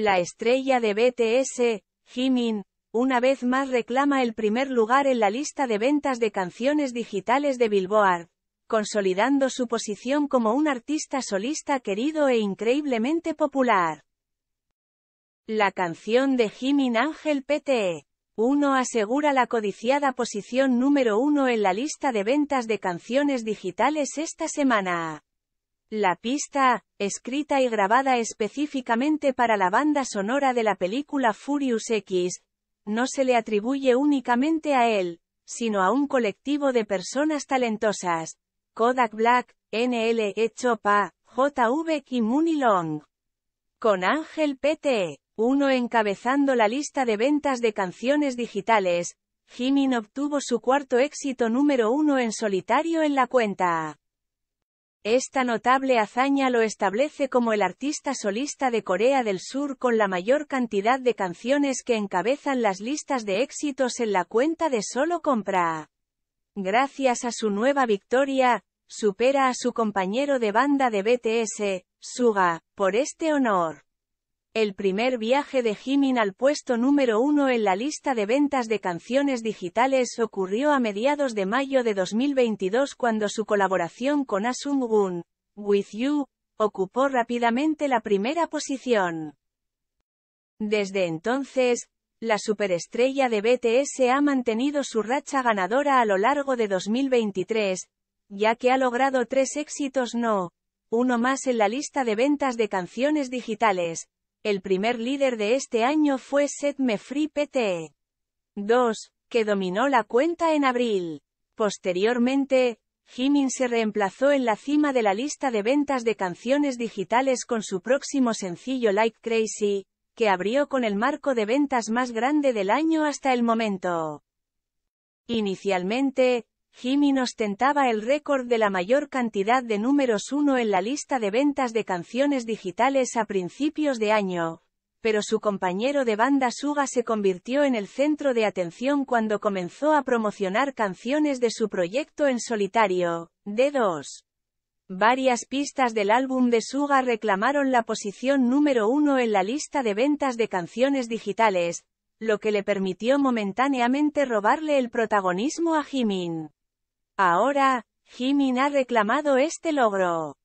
La estrella de BTS, Jimin, una vez más reclama el primer lugar en la lista de ventas de canciones digitales de Billboard, consolidando su posición como un artista solista querido e increíblemente popular. La canción de Jimin Ángel PTE 1 asegura la codiciada posición número 1 en la lista de ventas de canciones digitales esta semana. La pista, escrita y grabada específicamente para la banda sonora de la película Furious X, no se le atribuye únicamente a él, sino a un colectivo de personas talentosas, Kodak Black, NLE, Chopa, JV Mooney Long. Con Ángel PT, uno encabezando la lista de ventas de canciones digitales, Jimin obtuvo su cuarto éxito número uno en solitario en la cuenta. Esta notable hazaña lo establece como el artista solista de Corea del Sur con la mayor cantidad de canciones que encabezan las listas de éxitos en la cuenta de Solo Compra. Gracias a su nueva victoria, supera a su compañero de banda de BTS, Suga, por este honor. El primer viaje de Jimin al puesto número uno en la lista de ventas de canciones digitales ocurrió a mediados de mayo de 2022 cuando su colaboración con Asung ah Gun, With You, ocupó rápidamente la primera posición. Desde entonces, la superestrella de BTS ha mantenido su racha ganadora a lo largo de 2023, ya que ha logrado tres éxitos no, uno más en la lista de ventas de canciones digitales, el primer líder de este año fue Set Free PT. 2, que dominó la cuenta en abril. Posteriormente, Jimin se reemplazó en la cima de la lista de ventas de canciones digitales con su próximo sencillo Like Crazy, que abrió con el marco de ventas más grande del año hasta el momento. Inicialmente, Jimin ostentaba el récord de la mayor cantidad de números uno en la lista de ventas de canciones digitales a principios de año, pero su compañero de banda Suga se convirtió en el centro de atención cuando comenzó a promocionar canciones de su proyecto en solitario, D2. Varias pistas del álbum de Suga reclamaron la posición número uno en la lista de ventas de canciones digitales, lo que le permitió momentáneamente robarle el protagonismo a Jimin. Ahora, Jimin ha reclamado este logro.